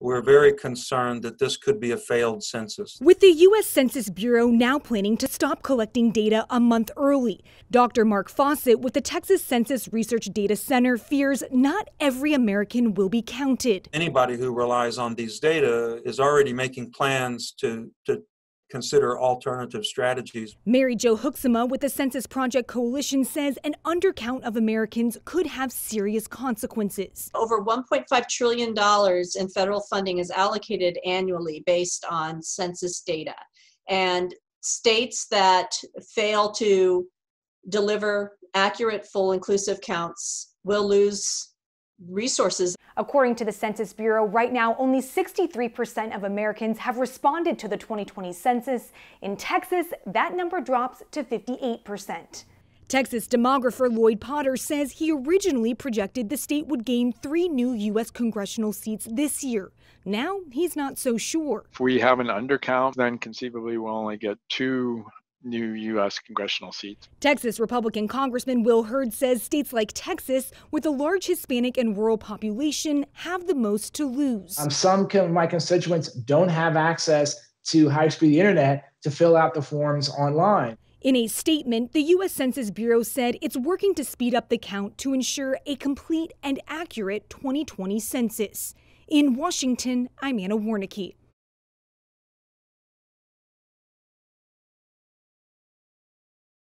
we're very concerned that this could be a failed census. With the U.S. Census Bureau now planning to stop collecting data a month early, Dr. Mark Fawcett with the Texas Census Research Data Center fears not every American will be counted. Anybody who relies on these data is already making plans to, to consider alternative strategies. Mary Jo Hooksema with the Census Project Coalition says an undercount of Americans could have serious consequences. Over $1.5 trillion in federal funding is allocated annually based on census data. And states that fail to deliver accurate, full, inclusive counts will lose resources. According to the Census Bureau, right now only 63% of Americans have responded to the 2020 census. In Texas, that number drops to 58%. Texas demographer Lloyd Potter says he originally projected the state would gain three new U.S. congressional seats this year. Now he's not so sure. If we have an undercount, then conceivably we'll only get two new U.S. congressional seats. Texas Republican Congressman Will Hurd says states like Texas, with a large Hispanic and rural population, have the most to lose. Um, some of my constituents don't have access to high speed internet to fill out the forms online. In a statement, the U.S. Census Bureau said it's working to speed up the count to ensure a complete and accurate 2020 census. In Washington, I'm Anna Warnicki.